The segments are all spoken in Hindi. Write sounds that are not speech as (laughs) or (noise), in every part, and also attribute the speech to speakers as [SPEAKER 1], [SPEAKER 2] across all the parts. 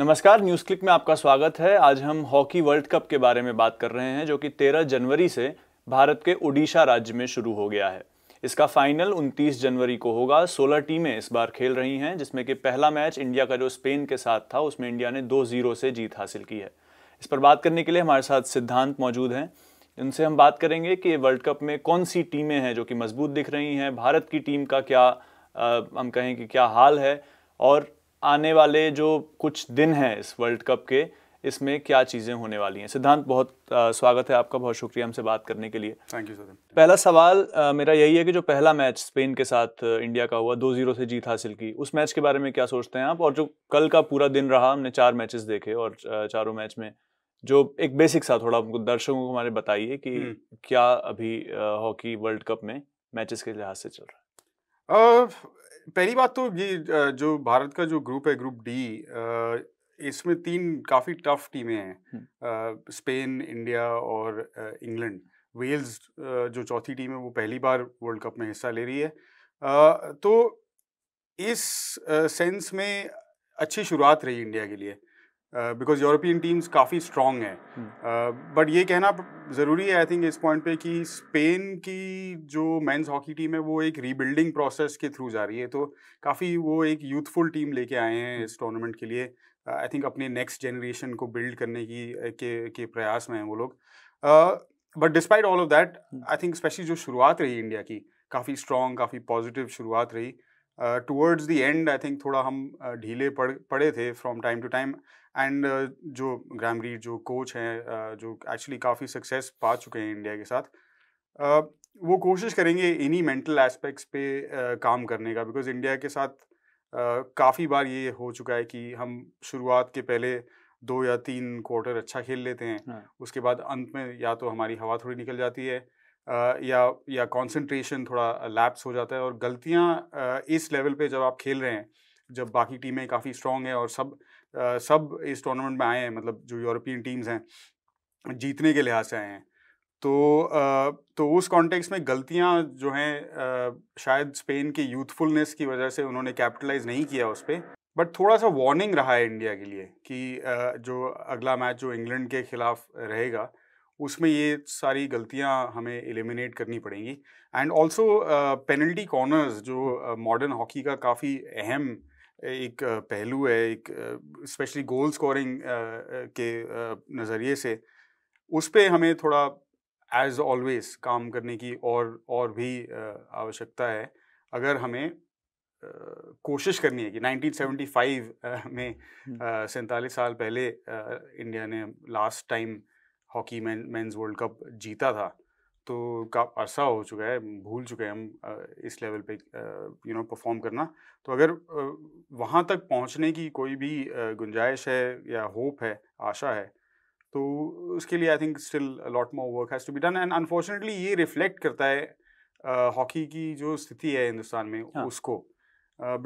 [SPEAKER 1] नमस्कार न्यूज क्लिक में आपका स्वागत है आज हम हॉकी वर्ल्ड कप के बारे में बात कर रहे हैं जो कि 13 जनवरी से भारत के ओडिशा राज्य में शुरू हो गया है इसका फाइनल 29 जनवरी को होगा 16 टीमें इस बार खेल रही हैं जिसमें कि पहला मैच इंडिया का जो स्पेन के साथ था उसमें इंडिया ने दो जीरो से जीत हासिल की है इस पर बात करने के लिए हमारे साथ सिद्धांत मौजूद हैं इनसे हम बात करेंगे कि वर्ल्ड कप में कौन सी टीमें हैं जो कि मजबूत दिख रही हैं भारत की टीम का क्या आ, हम कहें कि क्या हाल है और आने वाले जो कुछ दिन हैं इस वर्ल्ड कप के इसमें क्या चीज़ें होने वाली हैं सिद्धांत बहुत आ, स्वागत है आपका बहुत शुक्रिया हमसे बात करने के लिए थैंक यू सर पहला सवाल आ, मेरा यही है कि जो पहला मैच स्पेन के साथ इंडिया का हुआ दो जीरो से जीत हासिल की उस मैच के बारे में क्या सोचते हैं आप और जो कल का पूरा दिन रहा हमने चार मैचेस देखे और चारों मैच में जो एक बेसिक सा थोड़ा उनको दर्शकों को हमारे बताइए कि हम्म। क्या अभी हॉकी वर्ल्ड कप में मैचेस के लिहाज से चल रहा है पहली बात तो ये जो भारत का जो ग्रुप है ग्रुप डी
[SPEAKER 2] इसमें तीन काफ़ी टफ टीमें हैं स्पेन इंडिया और इंग्लैंड वेल्स जो चौथी टीम है वो पहली बार वर्ल्ड कप में हिस्सा ले रही है तो इस सेंस में अच्छी शुरुआत रही इंडिया के लिए बिकॉज यूरोपियन टीम्स काफ़ी स्ट्रॉन्ग हैं बट hmm. uh, ये कहना ज़रूरी है आई थिंक इस पॉइंट पे कि स्पेन की जो मेंस हॉकी टीम है वो एक रीबिल्डिंग प्रोसेस के थ्रू जा रही है तो काफ़ी वो एक यूथफुल टीम लेके आए हैं hmm. इस टूर्नामेंट के लिए आई uh, थिंक अपने नेक्स्ट जनरेशन को बिल्ड करने की के, के प्रयास में हैं वो लोग but despite all of that I think specially जो शुरुआत रही इंडिया की काफ़ी स्ट्रॉन्ग काफ़ी पॉजिटिव शुरुआत रही uh, towards the end I think थोड़ा हम ढीले पड़ पड़े थे from time to time and जो ग्राम रीड जो कोच हैं जो एक्चुअली काफ़ी सक्सेस पा चुके हैं इंडिया के साथ uh, वो कोशिश करेंगे इन्हीं मेंटल एस्पेक्ट्स पे uh, काम करने का बिकॉज इंडिया के साथ uh, काफ़ी बार ये हो चुका है कि हम शुरुआत के पहले दो या तीन क्वार्टर अच्छा खेल लेते हैं हाँ। उसके बाद अंत में या तो हमारी हवा थोड़ी निकल जाती है या या कंसंट्रेशन थोड़ा लैप्स हो जाता है और गलतियां इस लेवल पे जब आप खेल रहे हैं जब बाकी टीमें काफ़ी स्ट्रॉन्ग हैं और सब सब इस टूर्नामेंट में आए हैं मतलब जो यूरोपियन टीम्स हैं जीतने के लिहाज से आए हैं तो तो उस कॉन्टेक्स्ट में गलतियां जो हैं शायद स्पेन की यूथफुलनेस की वजह से उन्होंने कैपिटलाइज नहीं किया उस पर बट थोड़ा सा वार्निंग रहा है इंडिया के लिए कि जो अगला मैच जो इंग्लैंड के खिलाफ रहेगा उसमें ये सारी गलतियां हमें एलिमिनेट करनी पड़ेंगी एंड ऑल्सो पेनल्टी कॉर्नर्स जो मॉडर्न uh, हॉकी का काफ़ी अहम एक पहलू है एक स्पेशली गोल स्कोरिंग के नज़रिए से उस पर हमें थोड़ा एज ऑलवेज काम करने की और और भी आवश्यकता है अगर हमें कोशिश करनी है कि 1975 में सैंतालीस साल पहले इंडिया ने last time hockey man men's world cup जीता था तो का अरसा हो चुका है भूल चुके हैं हम इस लेवल पे यू नो परफॉर्म करना तो अगर वहाँ तक पहुँचने की कोई भी गुंजाइश है या होप है आशा है तो उसके लिए I think still lot more work has to be done and unfortunately ये रिफ्लेक्ट करता है हॉकी की जो स्थिति है हिंदुस्तान में हाँ. उसको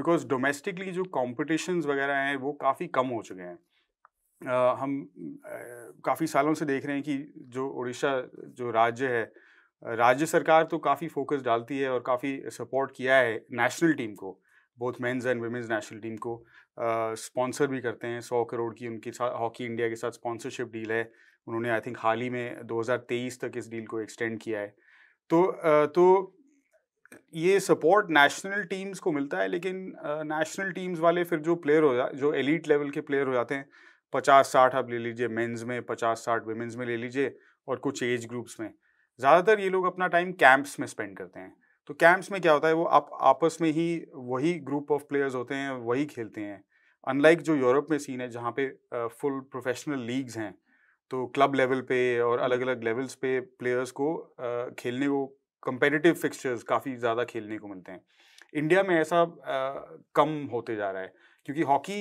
[SPEAKER 2] बिकॉज डोमेस्टिकली जो कॉम्पिटिशन्स वगैरह हैं वो काफ़ी कम हो चुके हैं हम काफ़ी सालों से देख रहे हैं कि जो उड़ीसा जो राज्य है राज्य सरकार तो काफ़ी फोकस डालती है और काफ़ी सपोर्ट किया है नेशनल टीम को both men's and women's national team को स्पॉन्सर भी करते हैं सौ करोड़ की उनके साथ हॉकी इंडिया के साथ स्पॉन्सरशिप डील है उन्होंने आई थिंक हाल ही में 2023 तक इस डील को एक्सटेंड किया है तो आ, तो ये सपोर्ट नेशनल टीम्स को मिलता है लेकिन नेशनल टीम्स वाले फिर जो प्लेयर हो जा जो एलिट लेवल के प्लेयर हो जाते हैं पचास साठ आप ले लीजिए मेंस में पचास साठ वेमेंस में ले लीजिए और कुछ एज ग्रुप्स में ज़्यादातर ये लोग अपना टाइम कैंप्स में स्पेंड करते हैं तो कैंप्स में क्या होता है वो आप आपस में ही वही ग्रुप ऑफ प्लेयर्स होते हैं वही खेलते हैं अनलाइक जो यूरोप में सीन है जहाँ पे फुल प्रोफेशनल लीग्स हैं तो क्लब लेवल पे और अलग अलग लेवल्स पे प्लेयर्स को खेलने को कंपेटिटिव फिक्सचर्स काफ़ी ज़्यादा खेलने को मिलते हैं इंडिया में ऐसा कम होते जा रहा है क्योंकि हॉकी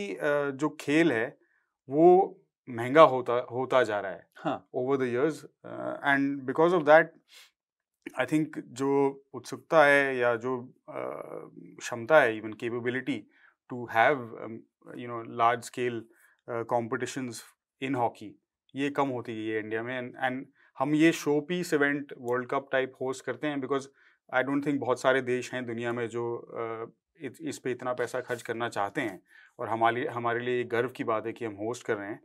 [SPEAKER 2] जो खेल है वो महंगा होता होता जा रहा है over the years and because of that I think जो उत्सुकता है या जो क्षमता uh, है even capability to have you know large scale competitions in hockey ये कम होती गई है इंडिया में एंड एंड हम ये showpiece event world cup type host करते हैं बिकॉज आई डोंट थिंक बहुत सारे देश हैं दुनिया में जो इस पे इतना पैसा खर्च करना चाहते हैं और हमारे हमारे लिए गर्व की बात है कि हम होस्ट कर रहे हैं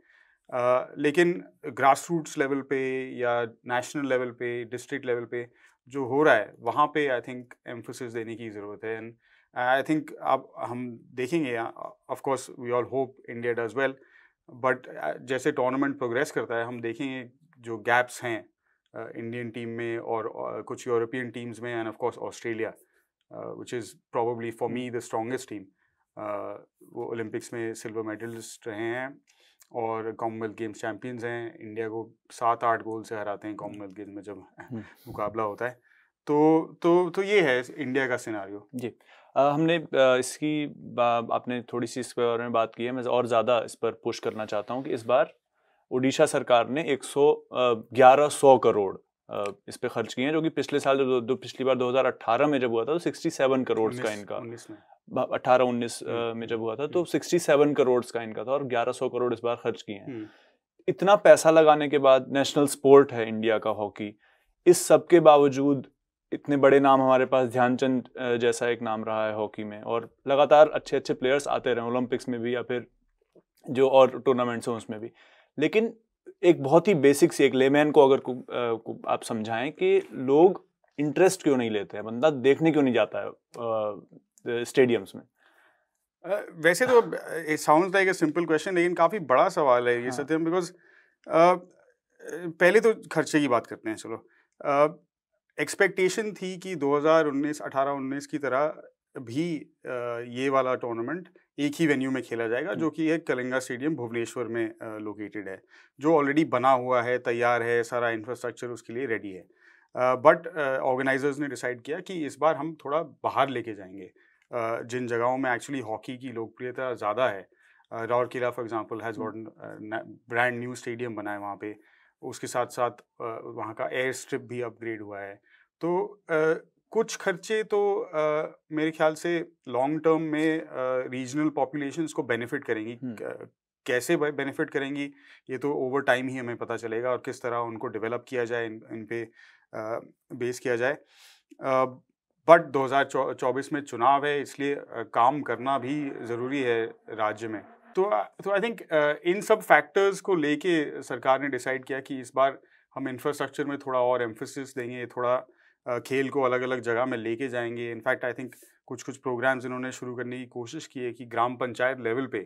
[SPEAKER 2] आ, लेकिन ग्रास रूट्स लेवल पे या नेशनल लेवल पे डिस्ट्रिक्ट लेवल पे जो हो रहा है वहाँ पे आई थिंक एम्फोसिस देने की ज़रूरत है एंड आई थिंक अब हम देखेंगे of course we all hope India does well but जैसे टूर्नामेंट प्रोग्रेस करता है हम देखेंगे जो गैप्स हैं इंडियन टीम में और, और कुछ यूरोपियन टीम्स में and of course Australia which is probably for me the strongest team वो ओलंपिक्स में सिल्वर मेडलिस्ट रहे हैं और कॉमनवेल्थ गेम्स चैम्पियंस हैं इंडिया को सात आठ गोल से हराते हैं कॉमनवेल्थ गेम्स में जब हम्म।
[SPEAKER 1] मुकाबला होता है तो तो तो ये है इंडिया का सिनारियो जी आ, हमने आ, इसकी आपने थोड़ी सी इस बारे में बात की है मैं और ज़्यादा इस पर पुश करना चाहता हूँ कि इस बार उड़ीसा सरकार ने एक सौ ग्यारह सौ करोड़ इस पर खर्च किए हैं जो कि पिछले साल जो, पिछली बार 2018 में जब हुआ था तो 67 करोड़ का इनका अठारह 19 हम्म, में जब हुआ था हम्म, तो 67 हम्म। करोड़ का इनका था और 1100 करोड़ इस बार खर्च किए हैं इतना पैसा लगाने के बाद नेशनल स्पोर्ट है इंडिया का हॉकी इस सब के बावजूद इतने बड़े नाम हमारे पास ध्यानचंद जैसा एक नाम रहा है हॉकी में और लगातार अच्छे अच्छे प्लेयर्स आते रहे ओलंपिक्स में भी या फिर जो और टूर्नामेंट्स हैं उसमें भी लेकिन एक बहुत ही बेसिक सी एक लेमैन को अगर को, आ, को आप समझाएं कि लोग इंटरेस्ट क्यों नहीं लेते हैं बंदा देखने क्यों नहीं जाता है स्टेडियम्स में
[SPEAKER 2] वैसे तो sound like a simple question लेकिन काफ़ी बड़ा सवाल है ये हाँ। सत्यम बिकॉज पहले तो खर्चे की बात करते हैं चलो एक्सपेक्टेशन थी कि 2019 18 19 की तरह भी ये वाला टूर्नामेंट एक ही वेन्यू में खेला जाएगा जो कि है कलिंगा स्टेडियम भुवनेश्वर में लोकेटेड है जो ऑलरेडी बना हुआ है तैयार है सारा इंफ्रास्ट्रक्चर उसके लिए रेडी है बट ऑर्गेनाइजर्स ने डिसाइड किया कि इस बार हम थोड़ा बाहर लेके जाएंगे जिन जगहों में एक्चुअली हॉकी की लोकप्रियता ज़्यादा है Rourkela for example has got brand new stadium बना है वहाँ पे उसके साथ साथ वहाँ का एयर स्ट्रिप भी अपग्रेड हुआ है तो कुछ खर्चे तो आ, मेरे ख्याल से लॉन्ग टर्म में रीजनल पॉपुलेशन को बेनिफिट करेंगी कैसे बेनिफिट करेंगी ये तो ओवर टाइम ही हमें पता चलेगा और किस तरह उनको डेवलप किया जाए इन इन पे बेस किया जाए बट 2024 में चुनाव है इसलिए काम करना भी ज़रूरी है राज्य में तो तो आई थिंक इन सब फैक्टर्स को लेके सरकार ने डिसाइड किया कि इस बार हम इंफ्रास्ट्रक्चर में थोड़ा और एम्फोसिस देंगे थोड़ा खेल को अलग अलग जगह में लेके जाएंगे इनफैक्ट आई थिंक कुछ कुछ प्रोग्राम्स इन्होंने शुरू करने की कोशिश की है कि ग्राम पंचायत लेवल पे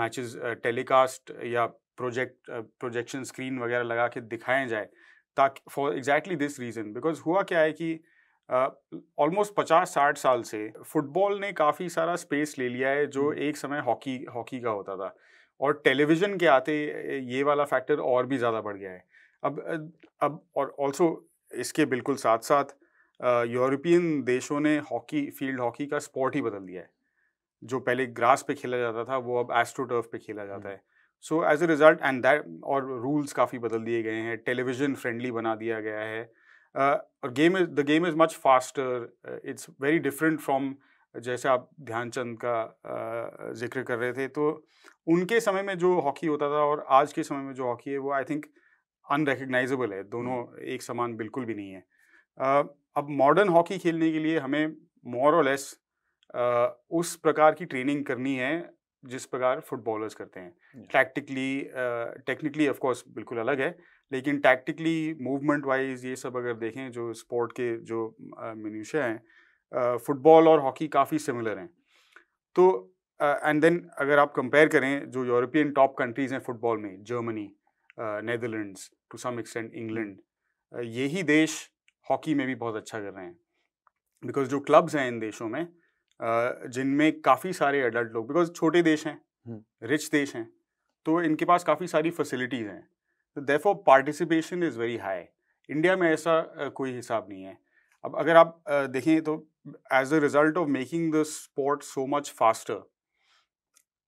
[SPEAKER 2] मैचेस टेलीकास्ट या प्रोजेक्ट प्रोजेक्शन स्क्रीन वगैरह लगा के दिखाए जाए ताकि for exactly this reason because हुआ क्या है कि ऑलमोस्ट पचास साठ साल से फुटबॉल ने काफ़ी सारा स्पेस ले लिया है जो एक समय हॉकी हॉकी का होता था और टेलीविज़न के आते ये वाला फैक्टर और भी ज़्यादा बढ़ गया है अब अब और ऑल्सो इसके बिल्कुल साथ साथ यूरोपियन देशों ने हॉकी फील्ड हॉकी का स्पोर्ट ही बदल दिया है जो पहले ग्रास पे खेला जाता था वो अब एस्ट्रोटर्फ पे खेला जाता है so as a result and that और रूल्स काफ़ी बदल दिए गए हैं टेलीविज़न फ्रेंडली बना दिया गया है और game is the game is much faster it's very different from जैसे आप ध्यानचंद का जिक्र कर रहे थे तो उनके समय में जो हॉकी होता था और आज के समय में जो हॉकी है वो आई थिंक अनरिकग्नाइजेबल है दोनों हम्म। एक समान बिल्कुल भी नहीं है अब मॉडर्न हॉकी खेलने के लिए हमें मोर और लेस उस प्रकार की ट्रेनिंग करनी है जिस प्रकार फुटबॉलर्स करते हैं टैक्टिकली टेक्निकली ऑफ कोर्स बिल्कुल अलग है लेकिन टैक्टिकली मूवमेंट वाइज ये सब अगर देखें जो स्पोर्ट के जो मनुष्य हैं फुटबॉल और हॉकी काफ़ी सिमिलर हैं तो एंड uh, देन अगर आप कंपेयर करें जो यूरोपियन टॉप कंट्रीज़ हैं फुटबॉल में Germany Netherlands to some extent England यही देश हॉकी में भी बहुत अच्छा कर रहे हैं बिकॉज जो क्लब्स हैं इन देशों में जिनमें काफ़ी सारे एडल्ट लोग बिकॉज छोटे देश हैं रिच देश हैं तो इनके पास काफ़ी सारी फैसिलिटीज़ हैं तो therefore participation is very high India में ऐसा कोई हिसाब नहीं है अब अगर आप देखें तो as a result of making the sport so much faster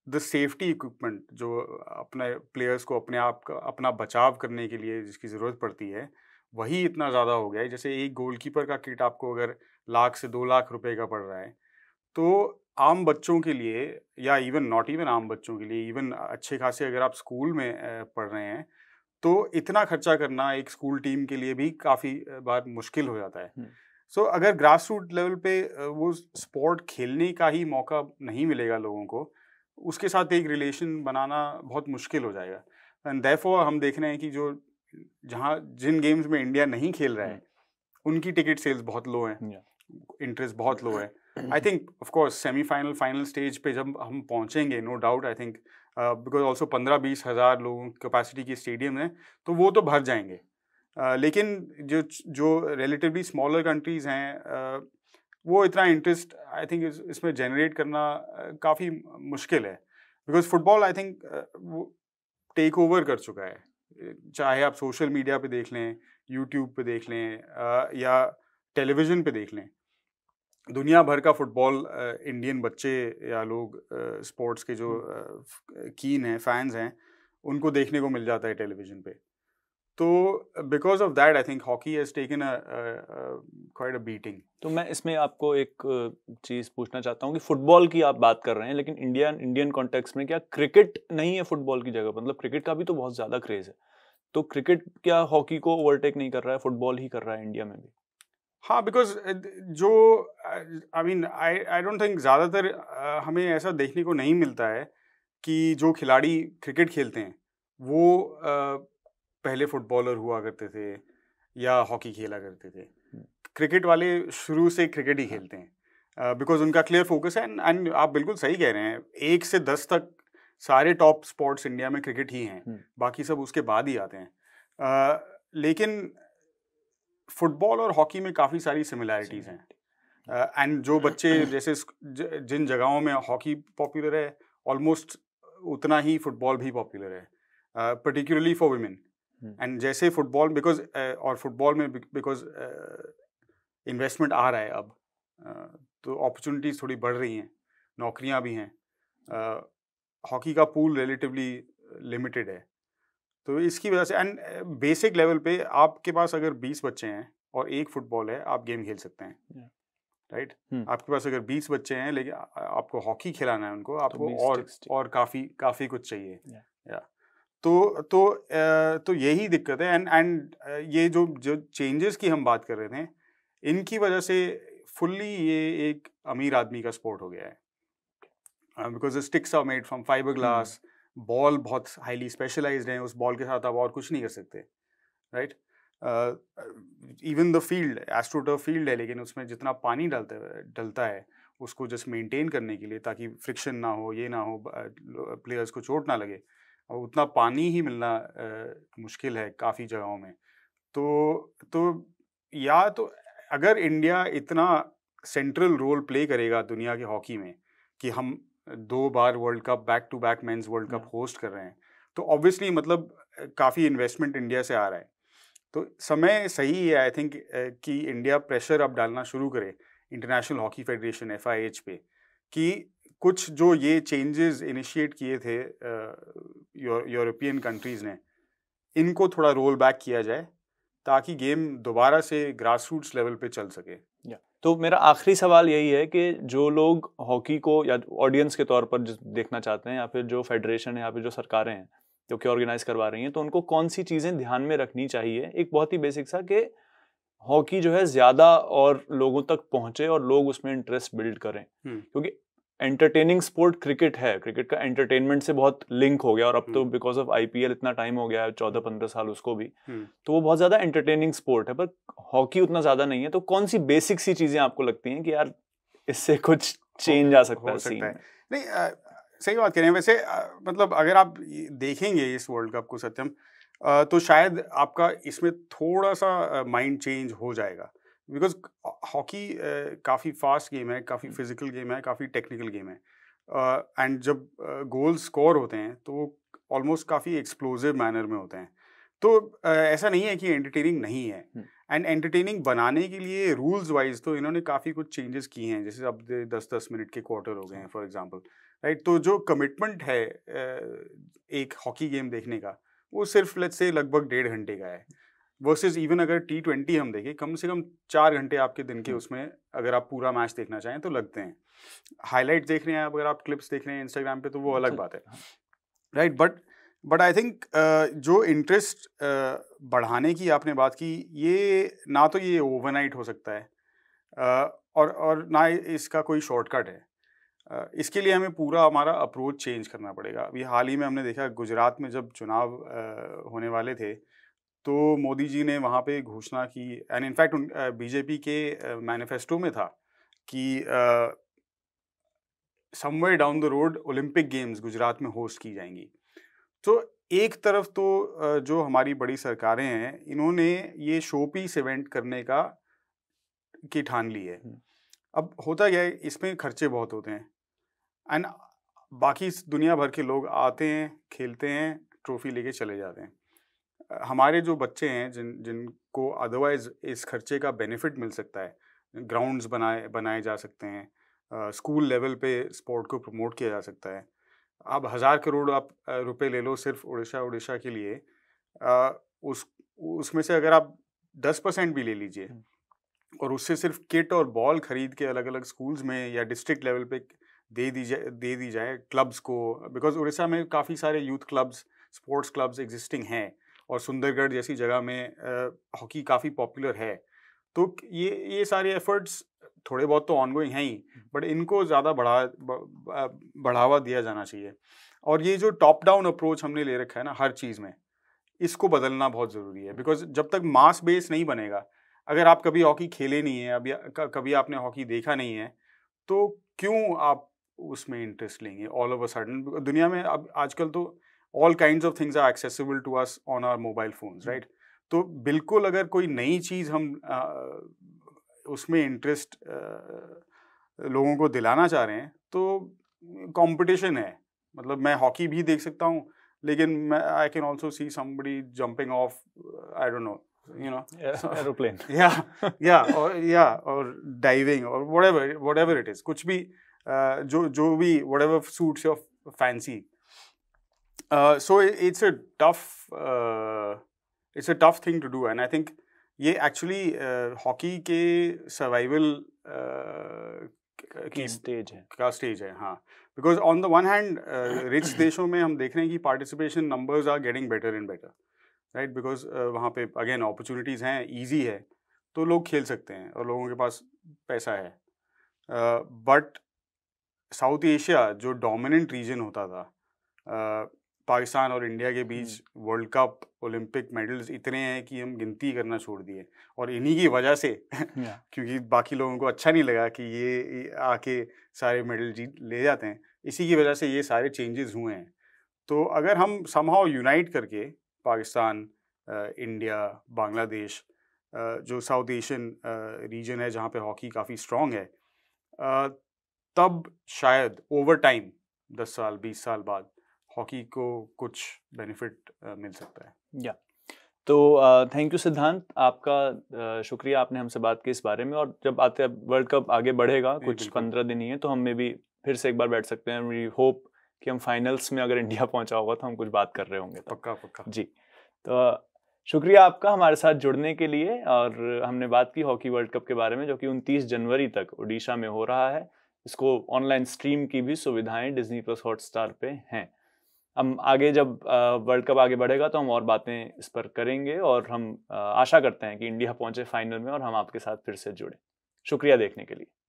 [SPEAKER 2] the safety equipment जो अपने प्लेयर्स को अपने आप का अपना बचाव करने के लिए जिसकी ज़रूरत पड़ती है वही इतना ज़्यादा हो गया है जैसे एक गोलकीपर का किट आपको अगर लाख से दो लाख रुपए का पड़ रहा है तो आम बच्चों के लिए या इवन नॉट इवन आम बच्चों के लिए इवन अच्छे खासे अगर आप स्कूल में पढ़ रहे हैं तो इतना खर्चा करना एक स्कूल टीम के लिए भी काफ़ी बार मुश्किल हो जाता है सो so, अगर ग्रास रूट लेवल पे वो स्पोर्ट खेलने का ही मौका नहीं मिलेगा लोगों को उसके साथ एक रिलेशन बनाना बहुत मुश्किल हो जाएगा एंड देफोर हम देख रहे हैं कि जो जहाँ जिन गेम्स में इंडिया नहीं खेल रहा है हम्म। उनकी टिकट सेल्स बहुत लो हैं इंटरेस्ट बहुत लो है I think of course semifinal final stage पे जब हम पहुँचेंगे no doubt I think because also पंद्रह बीस हज़ार लोगों की कैपेसिटी की स्टेडियम है तो वो तो भर जाएंगे uh, लेकिन जो जो रिलेटिवली स्मॉलर कंट्रीज़ हैं uh, वो इतना इंटरेस्ट आई थिंक इसमें जनरेट करना काफ़ी मुश्किल है बिकॉज फुटबॉल आई थिंक वो टेक ओवर कर चुका है चाहे आप सोशल मीडिया पे देख लें यूट्यूब पे देख लें या टेलीविज़न पे देख लें दुनिया भर का फुटबॉल इंडियन बच्चे या लोग स्पोर्ट्स के जो कीन हम्म। हैं फैंस हैं उनको देखने को मिल जाता है टेलीविज़न पे तो because of that I think hockey has
[SPEAKER 1] taken quite a beating तो मैं इसमें आपको एक चीज़ पूछना चाहता हूँ कि फुटबॉल की आप बात कर रहे हैं लेकिन इंडिया इंडियन कॉन्टेक्स्ट में क्या क्रिकेट नहीं है फुटबॉल की जगह मतलब क्रिकेट का भी तो बहुत ज़्यादा क्रेज़ है तो क्रिकेट क्या हॉकी को ओवरटेक नहीं कर रहा है फुटबॉल ही कर रहा है इंडिया में भी हाँ बिकॉज जो I mean I I don't
[SPEAKER 2] think ज़्यादातर हमें ऐसा देखने को नहीं मिलता है कि जो खिलाड़ी क्रिकेट खेलते हैं वो पहले फुटबॉलर हुआ करते थे या हॉकी खेला करते थे हम्म। क्रिकेट वाले शुरू से क्रिकेट ही हाँ। खेलते हैं बिकॉज uh, उनका क्लियर फोकस है एंड आप बिल्कुल सही कह रहे हैं एक से दस तक सारे टॉप स्पोर्ट्स इंडिया में क्रिकेट ही हैं हम्म। बाकी सब उसके बाद ही आते हैं uh, लेकिन फुटबॉल और हॉकी में काफ़ी सारी सिमिलैरिटीज़ हैं एंड uh, जो बच्चे (clears throat) जैसे जिन जगहों में हॉकी पॉपुलर है ऑलमोस्ट उतना ही फुटबॉल भी पॉपुलर है particularly for women and hmm. जैसे ही फुटबॉल बिकॉज और फुटबॉल में बिकॉज इन्वेस्टमेंट आ रहा है अब तो अपॉर्चुनिटीज थोड़ी बढ़ रही हैं नौकरियां भी हैं हॉकी का पूल रिलेटिवली लिमिटेड है तो इसकी वजह से एंड बेसिक लेवल पे आपके पास अगर 20 बच्चे हैं और एक फुटबॉल है आप गेम खेल सकते हैं राइट right? Hmm. आपके पास अगर 20 बच्चे हैं लेकिन आपको हॉकी खिलाना है उनको तो आपको और और काफ़ी काफ़ी कुछ चाहिए या तो तो तो यही दिक्कत है एंड एंड ये जो जो चेंजेस की हम बात कर रहे थे इनकी वजह से फुल्ली ये एक अमीर आदमी का स्पोर्ट हो गया है because sticks are made from fibre glass ball बहुत हाईली स्पेशलाइज्ड हैं उस बॉल के साथ आप और कुछ नहीं कर सकते right even the field astroturf field है लेकिन उसमें जितना पानी डालता डलता है उसको जस्ट मेंटेन करने के लिए ताकि फ्रिक्शन ना हो ये ना हो प्लेयर्स को चोट ना लगे और उतना पानी ही मिलना मुश्किल है काफ़ी जगहों में तो तो या तो अगर इंडिया इतना सेंट्रल रोल प्ले करेगा दुनिया के हॉकी में कि हम दो बार world cup back to back men's world cup host कर रहे हैं तो ऑब्वियसली मतलब काफ़ी इन्वेस्टमेंट इंडिया से आ रहा है तो समय सही है आई थिंक कि इंडिया प्रेशर अब डालना शुरू करे इंटरनेशनल हॉकी फेडरेशन एफ पे कि कुछ जो ये चेंजेस इनिशिएट किए थे यूरोपियन कंट्रीज़ ने इनको थोड़ा रोल बैक किया जाए ताकि गेम दोबारा से ग्रास रूट्स लेवल पे चल सके
[SPEAKER 1] yeah. तो मेरा आखिरी सवाल यही है कि जो लोग हॉकी को या ऑडियंस के तौर पर देखना चाहते हैं या फिर जो फेडरेशन है या फिर जो सरकारें हैं जो कि ऑर्गेनाइज करवा रही हैं तो उनको कौन सी चीज़ें ध्यान में रखनी चाहिए एक बहुत ही बेसिक सा कि हॉकी जो है ज़्यादा और लोगों तक पहुंचे और लोग उसमें इंटरेस्ट बिल्ड करें हम्म। क्योंकि एंटरटेनिंग स्पोर्ट क्रिकेट है क्रिकेट का एंटरटेनमेंट से बहुत लिंक हो गया और अब तो बिकॉज ऑफ आईपीएल इतना टाइम हो गया है चौदह पंद्रह साल उसको भी हम्म। तो वो बहुत ज़्यादा एंटरटेनिंग स्पोर्ट है पर हॉकी उतना ज़्यादा नहीं है तो कौन सी बेसिक सी चीज़ें आपको लगती हैं कि यार इससे कुछ चेंज आ सकता, सकता है
[SPEAKER 2] नहीं आ, सही बात कह रहे हैं वैसे आ, मतलब अगर आप देखेंगे इस वर्ल्ड कप को सत्यम तो शायद आपका इसमें थोड़ा सा माइंड चेंज हो जाएगा बिकॉज हॉकी काफ़ी फास्ट गेम है काफ़ी फिजिकल गेम है काफ़ी टेक्निकल गेम है एंड uh, जब गोल uh, स्कोर होते हैं तो वो ऑलमोस्ट काफ़ी एक्सप्लोजिव मैनर में होते हैं तो uh, ऐसा नहीं है कि एंटरटेनिंग नहीं है एंड एंटरटेनिंग बनाने के लिए रूल्स वाइज तो इन्होंने काफ़ी कुछ चेंजेस किए हैं जैसे अब दस दस मिनट के क्वार्टर हो गए अच्छा। हैं फॉर एग्ज़ाम्पल राइट तो जो कमिटमेंट है एक हॉकी गेम देखने का वो सिर्फ लेट्स से लगभग डेढ़ घंटे का है वर्सेज इवन अगर टी ट्वेंटी हम देखें कम से कम चार घंटे आपके दिन के हम्म। उसमें अगर आप पूरा मैच देखना चाहें तो लगते हैं हाईलाइट देख रहे हैं आप अगर आप क्लिप्स देख रहे हैं इंस्टाग्राम पे तो वो अलग बात है right but but I think जो इंटरेस्ट uh, बढ़ाने की आपने बात की ये ना तो ये ओवरनाइट हो सकता है uh, और और ना इसका कोई शॉर्टकट है uh, इसके लिए हमें पूरा हमारा अप्रोच चेंज करना पड़ेगा अभी हाल ही में हमने देखा गुजरात में जब चुनाव होने वाले थे तो मोदी जी ने वहाँ पे घोषणा की एंड इनफैक्ट बीजेपी के मैनिफेस्टो में था कि somewhere down the road Olympic games Gujarat में होस्ट की जाएंगी तो एक तरफ तो जो हमारी बड़ी सरकारें हैं इन्होंने ये शोपीस इवेंट करने का की ठान ली है हम्म। अब होता क्या है इसमें खर्चे बहुत होते हैं एंड बाकी दुनिया भर के लोग आते हैं खेलते हैं ट्रॉफी लेके चले जाते हैं हमारे जो बच्चे हैं जिन जिनको अदरवाइज़ इस खर्चे का बेनिफिट मिल सकता है ग्राउंड्स बनाए बनाए जा सकते हैं स्कूल लेवल पे स्पोर्ट को प्रमोट किया जा सकता है आप हज़ार करोड़ आप रुपए ले लो सिर्फ उड़ीसा उड़ीसा के लिए आ, उस उसमें से अगर आप दस परसेंट भी ले लीजिए और उससे सिर्फ किट और बॉल खरीद के अलग अलग स्कूल्स में या डिस्ट्रिक्ट लेवल पे दे दी जाए दे दी जाए क्लब्स को बिकॉज उड़ीसा में काफ़ी सारे youth clubs sports clubs existing हैं और सुंदरगढ़ जैसी जगह में हॉकी काफ़ी पॉपुलर है तो ये ये सारे एफर्ट्स थोड़े बहुत तो ऑनगोइंग हैं ही बट इनको ज़्यादा बढ़ा बढ़ावा दिया जाना चाहिए और ये जो टॉप डाउन अप्रोच हमने ले रखा है ना हर चीज़ में इसको बदलना बहुत ज़रूरी है बिकॉज जब तक मास बेस नहीं बनेगा अगर आप कभी हॉकी खेले नहीं है अभी कभी आपने हॉकी देखा नहीं है तो क्यों आप उसमें इंटरेस्ट लेंगे ऑल ओवर सडन दुनिया में अब आजकल तो all kind of things are accessible to us on our mobile phones right तो बिल्कुल अगर कोई नई चीज़ हम uh, उसमें इंटरेस्ट लोगों को दिलाना चाह रहे हैं तो कंपटीशन है मतलब मैं हॉकी भी देख सकता हूँ लेकिन मैं I can also see somebody jumping off I don't know you know yeah, या aeroplane और (laughs) yeah or yeah or diving or whatever कुछ भी जो जो भी whatever suits of fancy so it's a tough it's a tough thing to do and I think ये एक्चुअली हॉकी uh, के सर्वाइवल uh, की स्टेज है का स्टेज है हाँ because on the one hand rich देशों में हम देख रहे हैं कि participation numbers are getting better and better right because वहाँ पे अगेन अपॉर्चुनिटीज़ हैं ईजी है तो लोग खेल सकते हैं और लोगों के पास पैसा है बट साउथ एशिया जो डोमिनेंट रीजन होता था uh, पाकिस्तान और इंडिया के बीच वर्ल्ड कप ओलंपिक मेडल्स इतने हैं कि हम गिनती करना छोड़ दिए और इन्हीं की वजह से (laughs) क्योंकि बाकी लोगों को अच्छा नहीं लगा कि ये आके सारे मेडल जीत ले जाते हैं इसी की वजह से ये सारे चेंजेस हुए हैं तो अगर हम समाव यूनाइट करके पाकिस्तान इंडिया बांग्लादेश जो साउथ एशियन रीजन है जहाँ पे हॉकी काफ़ी स्ट्रॉन्ग है तब शायद ओवर टाइम दस साल बीस साल बाद हॉकी को कुछ बेनिफिट मिल सकता है
[SPEAKER 1] या तो थैंक यू सिद्धांत आपका शुक्रिया आपने हमसे बात की इस बारे में और जब आते वर्ल्ड कप आगे बढ़ेगा कुछ पंद्रह दिन ही है तो हम में भी फिर से एक बार बैठ सकते हैं वी होप कि हम फाइनल्स में अगर इंडिया पहुंचा होगा तो हम कुछ बात कर रहे होंगे पक्का पक्का जी तो शुक्रिया आपका हमारे साथ जुड़ने के लिए और हमने बात की हॉकी वर्ल्ड कप के बारे में जो कि उनतीस जनवरी तक उड़ीसा में हो रहा है इसको ऑनलाइन स्ट्रीम की भी सुविधाएं डिज्नी प्लस हॉटस्टार पे हैं हम आगे जब वर्ल्ड कप आगे बढ़ेगा तो हम और बातें इस पर करेंगे और हम आशा करते हैं कि इंडिया पहुंचे फाइनल में और हम आपके साथ फिर से जुड़े शुक्रिया देखने के लिए